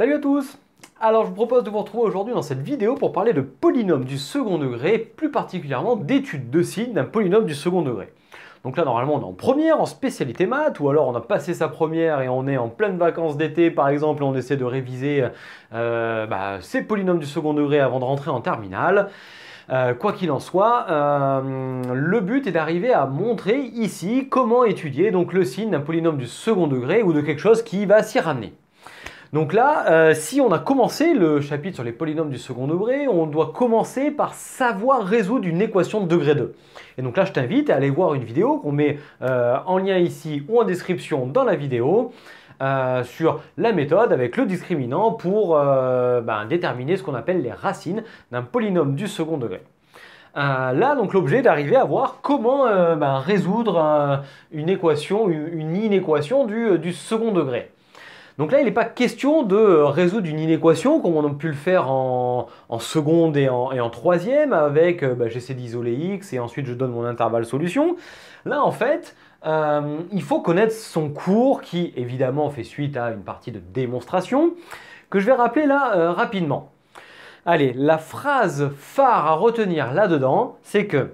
Salut à tous alors je vous propose de vous retrouver aujourd'hui dans cette vidéo pour parler de polynômes du second degré, plus particulièrement d'études de signes d'un polynôme du second degré. Donc là normalement on est en première, en spécialité maths, ou alors on a passé sa première et on est en pleine vacances d'été par exemple et on essaie de réviser euh, bah, ces polynômes du second degré avant de rentrer en terminale. Euh, quoi qu'il en soit, euh, le but est d'arriver à montrer ici comment étudier donc le signe d'un polynôme du second degré ou de quelque chose qui va s'y ramener. Donc là, euh, si on a commencé le chapitre sur les polynômes du second degré, on doit commencer par savoir résoudre une équation de degré 2. Et donc là, je t'invite à aller voir une vidéo qu'on met euh, en lien ici ou en description dans la vidéo. Euh, sur la méthode avec le discriminant pour ben, déterminer ce qu'on appelle les racines d'un polynôme du second degré. là, donc l'objet d'arriver à voir comment ben, résoudre une équation, une, inéquation du second degré. Donc là, il n'est pas question de résoudre une inéquation comme on a pu le faire en, seconde et en, troisième avec euh, bah, j'essaie d'isoler x et ensuite je donne mon intervalle solution. Là, en fait, euh, il faut connaître son cours qui évidemment fait suite à une partie de démonstration que je vais rappeler là euh, rapidement. Allez, la phrase phare à retenir là-dedans, c'est que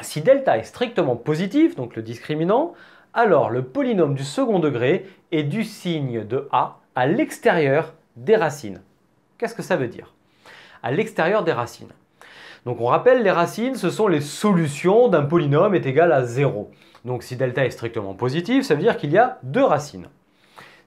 si delta est strictement positif, donc le discriminant, alors le polynôme du second degré est du signe de a à l'extérieur des racines. Qu'est-ce que ça veut dire À l'extérieur des racines. Donc on rappelle, les racines, ce sont les solutions d'un polynôme est égal à 0. Donc si delta est strictement positif, ça veut dire qu'il y a deux racines.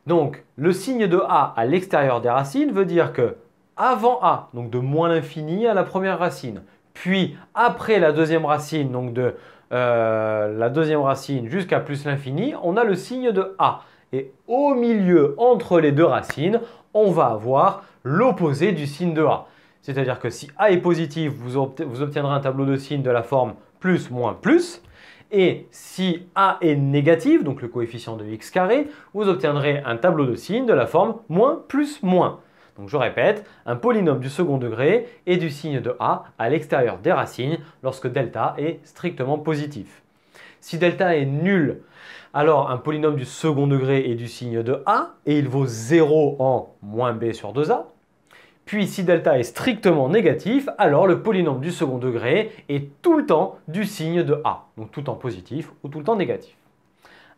Donc le signe de a à l'extérieur des racines veut dire que avant a, donc de moins l'infini à la première racine, puis après la deuxième racine, donc de euh, la deuxième racine jusqu'à plus l'infini, on a le signe de A. Et au milieu, entre les deux racines, on va avoir l'opposé du signe de A. C'est-à-dire que si A est positif, vous, obtiendrez un tableau de signes de la forme plus, moins, plus. Et si A est négatif, donc le coefficient de x carré, vous obtiendrez un tableau de signes de la forme moins, plus, moins. Donc je répète, un polynôme du second degré est du signe de a à l'extérieur des racines lorsque delta est strictement positif. Si delta est nul, alors un polynôme du second degré est du signe de a et il vaut 0 en moins b sur 2a. Puis si delta est strictement négatif, alors le polynôme du second degré est tout le temps du signe de a, donc tout le temps positif ou tout le temps négatif.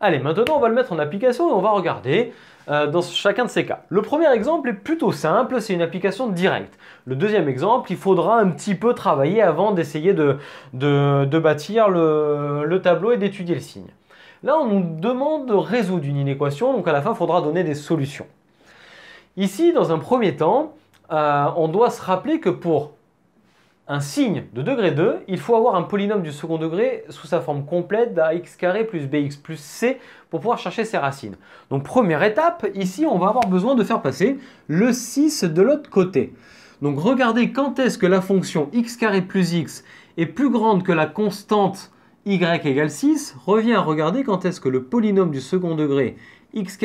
Allez, maintenant on va le mettre en application et on va regarder euh, dans chacun de ces cas. Le premier exemple est plutôt simple, c'est une application directe. Le deuxième exemple, il faudra un petit peu travailler avant d'essayer de, bâtir le, tableau et d'étudier le signe. Là, on nous demande de résoudre une inéquation, donc à la fin, il faudra donner des solutions. Ici, dans un premier temps, euh, on doit se rappeler que pour un signe de degré 2, il faut avoir un polynôme du second degré sous sa forme complète d'ax plus bx plus c pour pouvoir chercher ses racines. Donc première étape, ici on va avoir besoin de faire passer le 6 de l'autre côté. Donc regardez quand est-ce que la fonction x plus x est plus grande que la constante y égale 6, revient à regarder quand est-ce que le polynôme du second degré x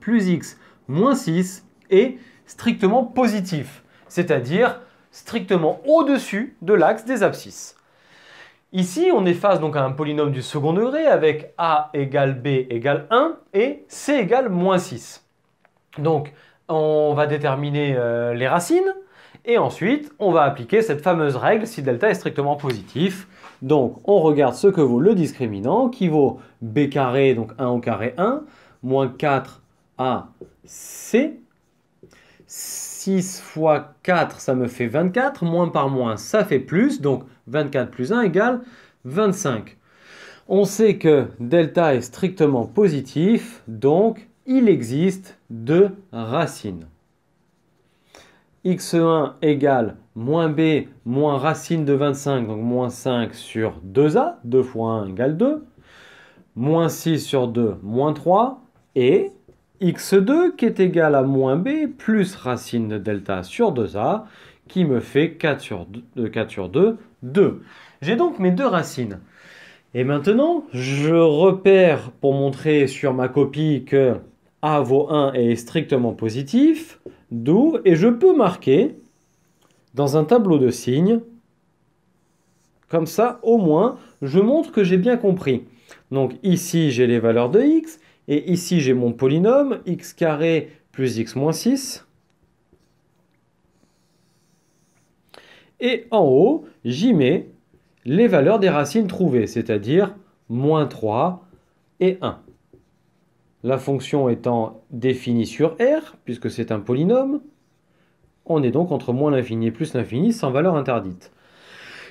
plus x moins 6 est strictement positif, c'est-à-dire strictement au-dessus de l'axe des abscisses. Ici, on est face donc à un polynôme du second degré avec a égale b égale 1 et c égale moins 6. Donc, on va déterminer euh, les racines et ensuite, on va appliquer cette fameuse règle si delta est strictement positif. Donc, on regarde ce que vaut le discriminant qui vaut b carré, donc 1 au carré 1, moins 4ac 6 fois 4, ça me fait 24. Moins par moins, ça fait plus. Donc 24 plus 1 égale 25. On sait que delta est strictement positif, donc il existe deux racines. x1 égale moins b moins racine de 25, donc moins 5 sur 2a, 2 fois 1 égale 2, moins 6 sur 2, moins 3, et x2 qui est égal à moins b plus racine de delta sur 2a qui me fait 4 sur 2, 4 euh, sur 2, 2. J'ai donc mes deux racines. Et maintenant, je repère pour montrer sur ma copie que a vaut 1 et est strictement positif, d'où, et je peux marquer dans un tableau de signes, comme ça au moins, je montre que j'ai bien compris. Donc ici, j'ai les valeurs de x, et ici, j'ai mon polynôme, x carré plus x moins 6. Et en haut, j'y mets les valeurs des racines trouvées, c'est-à-dire moins 3 et 1. La fonction étant définie sur R, puisque c'est un polynôme, on est donc entre moins l'infini et plus l'infini sans valeur interdite.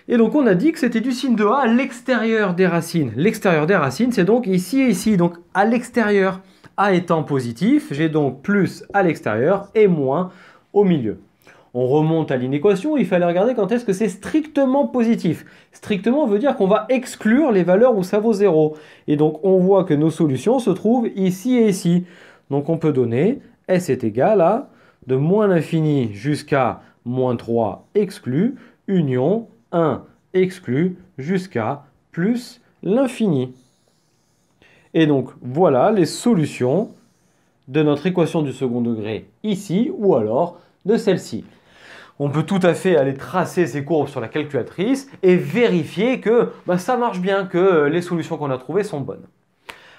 Et donc on a dit que c'était du signe de A à l'extérieur des racines. L'extérieur des racines, c'est donc ici et ici, donc à l'extérieur. A étant positif, j'ai donc plus à l'extérieur et moins au milieu. On remonte à l'inéquation, il fallait regarder quand est-ce que c'est strictement positif. Strictement veut dire qu'on va exclure les valeurs où ça vaut 0. Et donc on voit que nos solutions se trouvent ici et ici. Donc on peut donner S est égal à de moins l'infini jusqu'à moins 3 exclu, union 1 exclu jusqu'à plus l'infini. Et donc voilà les solutions de notre équation du second degré ici ou alors de celle-ci. On peut tout à fait aller tracer ces courbes sur la calculatrice et vérifier que bah, ça marche bien, que les solutions qu'on a trouvées sont bonnes.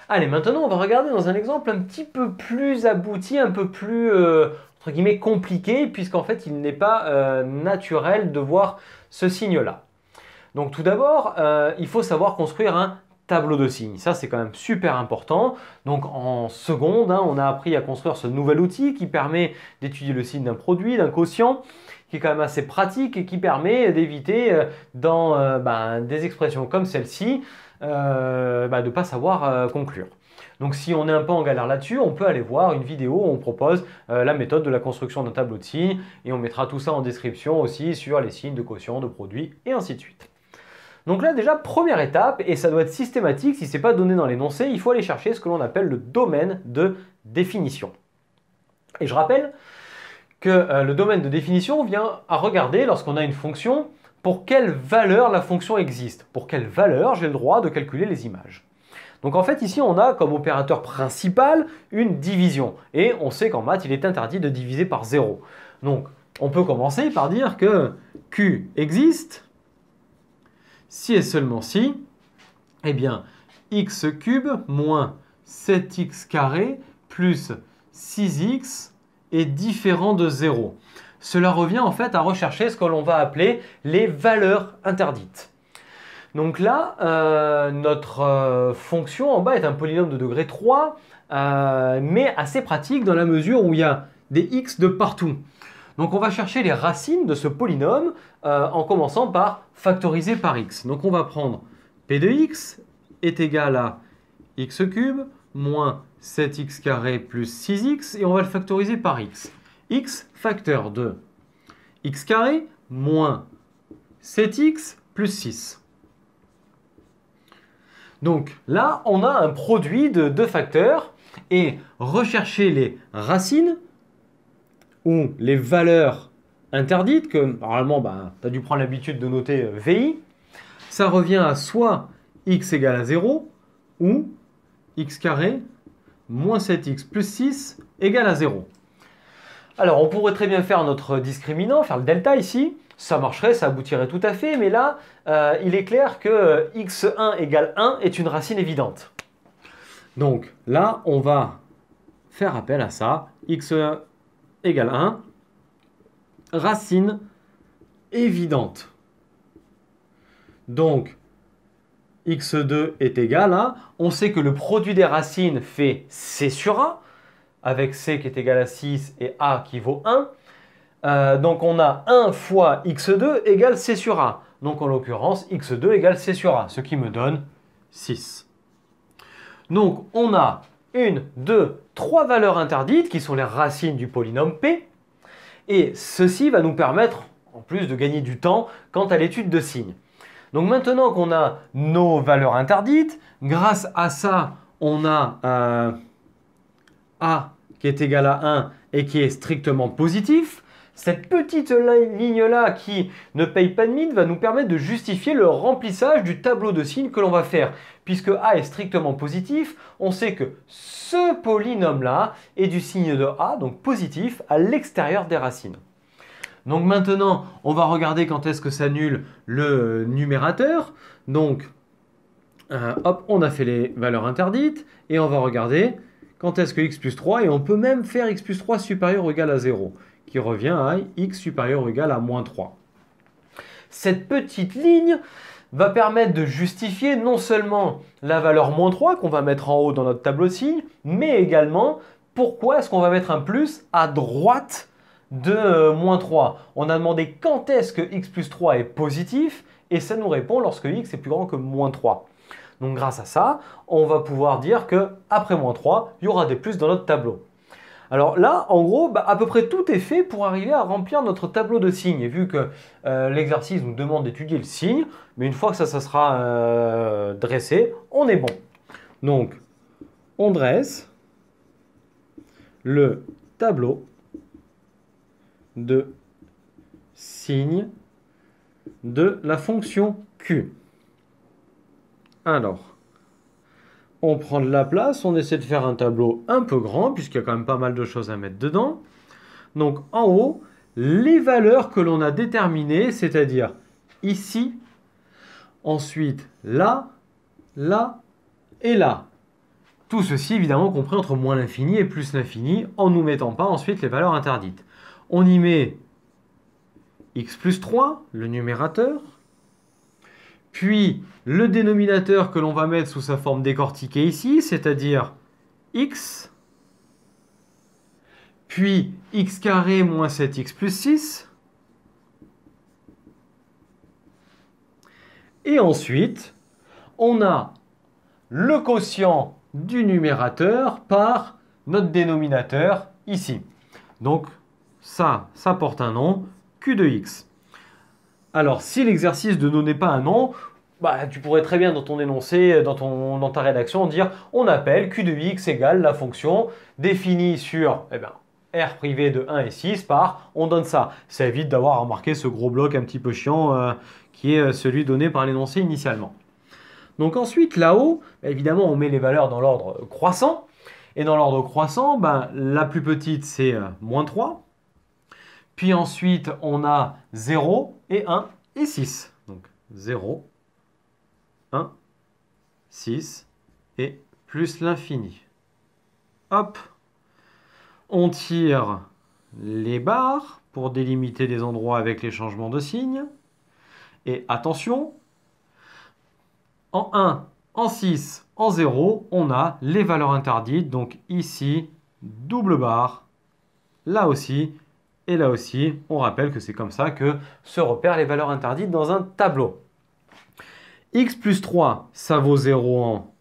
Allez, maintenant on va regarder dans un exemple un petit peu plus abouti, un peu plus euh, entre guillemets compliqué, puisqu'en fait il n'est pas euh, naturel de voir ce signe-là. Donc tout d'abord, euh, il faut savoir construire un tableau de signes. Ça, c'est quand même super important. Donc en seconde, hein, on a appris à construire ce nouvel outil qui permet d'étudier le signe d'un produit, d'un quotient, qui est quand même assez pratique et qui permet d'éviter euh, dans euh, ben, des expressions comme celle-ci ben, de ne pas savoir conclure. Donc si on est un peu en galère là-dessus, on peut aller voir une vidéo où on propose euh, la méthode de la construction d'un tableau de signes et on mettra tout ça en description aussi sur les signes de quotient, de produit et ainsi de suite. Donc là déjà, première étape, et ça doit être systématique, si ce n'est pas donné dans l'énoncé, il faut aller chercher ce que l'on appelle le domaine de définition. Et je rappelle que euh, le domaine de définition vient à regarder lorsqu'on a une fonction pour quelle valeur la fonction existe, pour quelle valeur j'ai le droit de calculer les images. Donc en fait, ici, on a comme opérateur principal une division. Et on sait qu'en maths, il est interdit de diviser par 0. Donc on peut commencer par dire que Q existe si et seulement si, eh bien, x cube moins 7x carré plus 6x est différent de 0. Cela revient en fait à rechercher ce que l'on va appeler les valeurs interdites. Donc là, euh, notre euh, fonction en bas est un polynôme de degré 3, euh, mais assez pratique dans la mesure où il y a des x de partout. Donc on va chercher les racines de ce polynôme en commençant par factoriser par x. Donc on va prendre p de x est égal à x cube moins 7x carré plus 6x et on va le factoriser par x. x facteur de x carré moins 7x plus 6. Donc là, on a un produit de deux facteurs et rechercher les racines ou les valeurs interdites, que normalement, bah, tu as dû prendre l'habitude de noter euh, VI, ça revient à soit x égale à 0 ou x carré moins 7x plus 6 égale à 0. Alors, on pourrait très bien faire notre discriminant, faire le delta ici, ça marcherait, ça aboutirait tout à fait, mais là, euh, il est clair que euh, x1 égale 1 est une racine évidente. Donc là, on va faire appel à ça, x1 égale 1, racine évidente. Donc, x2 est égal à, on sait que le produit des racines fait c sur a, avec c qui est égal à 6 et a qui vaut 1. Euh, donc on a 1 fois x2 égale c sur a. Donc en l'occurrence, x2 égale c sur a, ce qui me donne 6. Donc on a une, deux, trois valeurs interdites qui sont les racines du polynôme p. Et ceci va nous permettre, en plus, de gagner du temps quant à l'étude de signes. Donc maintenant qu'on a nos valeurs interdites, grâce à ça, on a euh, a qui est égal à 1 et qui est strictement positif. Cette petite ligne-là qui ne paye pas de mine va nous permettre de justifier le remplissage du tableau de signes que l'on va faire. Puisque A est strictement positif, on sait que ce polynôme-là est du signe de A, donc positif, à l'extérieur des racines. Donc maintenant, on va regarder quand est-ce que s'annule le numérateur. Donc, euh, hop, on a fait les valeurs interdites et on va regarder quand est-ce que x plus 3 et on peut même faire x plus 3 supérieur ou égal à 0 qui revient à x supérieur ou égal à moins 3. Cette petite ligne va permettre de justifier non seulement la valeur moins 3 qu'on va mettre en haut dans notre tableau de mais également pourquoi est-ce qu'on va mettre un plus à droite de euh, moins 3. On a demandé quand est-ce que x plus 3 est positif, et ça nous répond lorsque x est plus grand que moins 3. Donc grâce à ça, on va pouvoir dire que après moins 3, il y aura des plus dans notre tableau. Alors là, en gros, bah, à peu près tout est fait pour arriver à remplir notre tableau de signes. Et vu que euh, l'exercice nous demande d'étudier le signe, mais une fois que ça, sera euh, dressé, on est bon. Donc, on dresse le tableau de signes de la fonction Q. Alors, on prend de la place, on essaie de faire un tableau un peu grand, puisqu'il y a quand même pas mal de choses à mettre dedans. Donc en haut, les valeurs que l'on a déterminées, c'est-à-dire ici, ensuite là, là et là. Tout ceci évidemment compris entre moins l'infini et plus l'infini en nous mettant pas ensuite les valeurs interdites. On y met x plus 3, le numérateur, puis le dénominateur que l'on va mettre sous sa forme décortiquée ici, c'est-à-dire x, puis x carré moins 7x plus 6, et ensuite on a le quotient du numérateur par notre dénominateur ici. Donc ça, ça porte un nom, q de x. Alors, si l'exercice de ne n'est pas un nom, bah, tu pourrais très bien dans ton énoncé, dans, ton, dans ta rédaction, dire on appelle q de x égale la fonction définie sur eh ben, r privé de 1 et 6 par on donne ça. Ça évite d'avoir remarqué ce gros bloc un petit peu chiant euh, qui est euh, celui donné par l'énoncé initialement. Donc ensuite, là-haut, bah, évidemment, on met les valeurs dans l'ordre croissant. Et dans l'ordre croissant, bah, la plus petite, c'est euh, moins 3. Puis ensuite, on a 0 et 1 et 6. Donc 0, 1, 6 et plus l'infini. Hop On tire les barres pour délimiter des endroits avec les changements de signes. Et attention, en 1, en 6, en 0, on a les valeurs interdites. Donc ici, double barre. Là aussi, et là aussi, on rappelle que c'est comme ça que se repèrent les valeurs interdites dans un tableau. x plus 3, ça vaut 0 en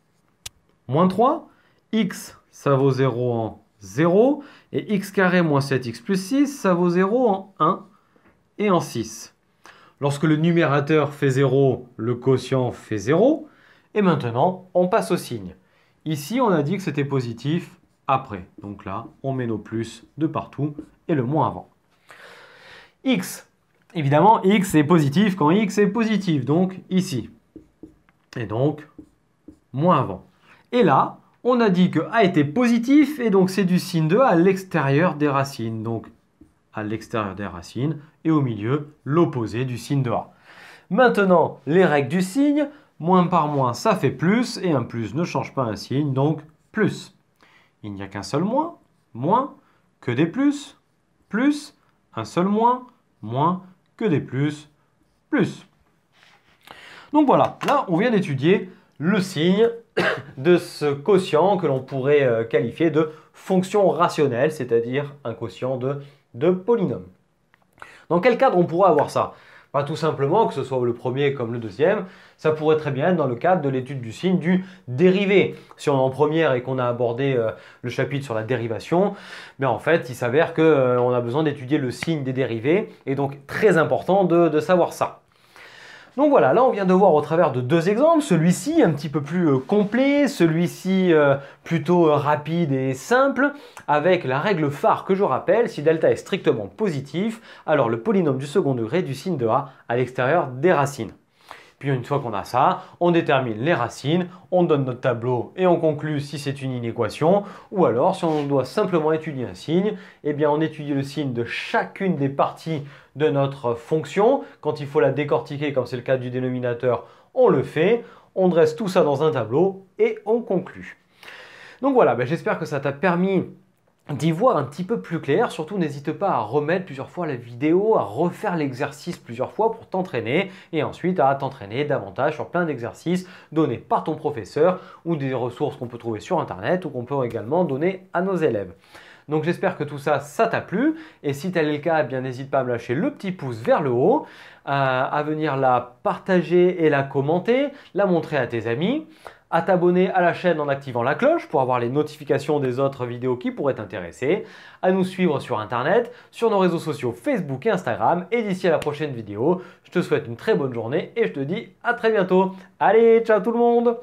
moins 3. x, ça vaut 0 en 0. Et x carré moins 7x plus 6, ça vaut 0 en 1 et en 6. Lorsque le numérateur fait 0, le quotient fait 0. Et maintenant, on passe au signe. Ici, on a dit que c'était positif après. Donc là, on met nos plus de partout et le moins avant x. Évidemment, x est positif quand x est positif, donc ici. Et donc, moins avant. Et là, on a dit que a était positif, et donc c'est du signe de a à l'extérieur des racines. Donc, à l'extérieur des racines, et au milieu, l'opposé du signe de a. Maintenant, les règles du signe, moins par moins, ça fait plus, et un plus ne change pas un signe, donc plus. Il n'y a qu'un seul moins, moins, que des plus, plus, un seul moins, moins que des plus, plus. Donc voilà, là on vient d'étudier le signe de ce quotient que l'on pourrait euh, qualifier de fonction rationnelle, c'est-à-dire un quotient de, de polynôme. Dans quel cadre on pourrait avoir ça pas tout simplement que ce soit le premier comme le deuxième, ça pourrait très bien être dans le cadre de l'étude du signe du dérivé. Si on est en première et qu'on a abordé euh, le chapitre sur la dérivation, mais ben, en fait, il s'avère qu'on euh, a besoin d'étudier le signe des dérivés, et donc très important de savoir ça. Donc voilà, là on vient de voir au travers de deux exemples, celui-ci un petit peu plus euh, complet, celui-ci euh, plutôt euh, rapide et simple, avec la règle phare que je rappelle, si delta est strictement positif, alors le polynôme du second degré du signe de A à l'extérieur des racines une fois qu'on a ça, on détermine les racines, on donne notre tableau et on conclut si c'est une inéquation, ou alors si on doit simplement étudier un signe, eh bien on étudie le signe de chacune des parties de notre fonction. Quand il faut la décortiquer, comme c'est le cas du dénominateur, on le fait, on dresse tout ça dans un tableau et on conclut. Donc voilà, ben, j'espère que ça t'a permis d'y voir un petit peu plus clair. Surtout, n'hésite pas à remettre plusieurs fois la vidéo, à refaire l'exercice plusieurs fois pour t'entraîner et ensuite à t'entraîner davantage sur plein d'exercices donnés par ton professeur ou des ressources qu'on peut trouver sur Internet ou qu'on peut également donner à nos élèves. Donc j'espère que tout ça, ça t'a plu. Et si tel est le cas, eh bien n'hésite pas à me lâcher le petit pouce vers le haut, euh, à venir la partager et la commenter, la montrer à tes amis, à t'abonner à la chaîne en activant la cloche pour avoir les notifications des autres vidéos qui pourraient t'intéresser, à nous suivre sur internet, sur nos réseaux sociaux Facebook et Instagram. Et d'ici à la prochaine vidéo, je te souhaite une très bonne journée et je te dis à très bientôt. Allez, ciao tout le monde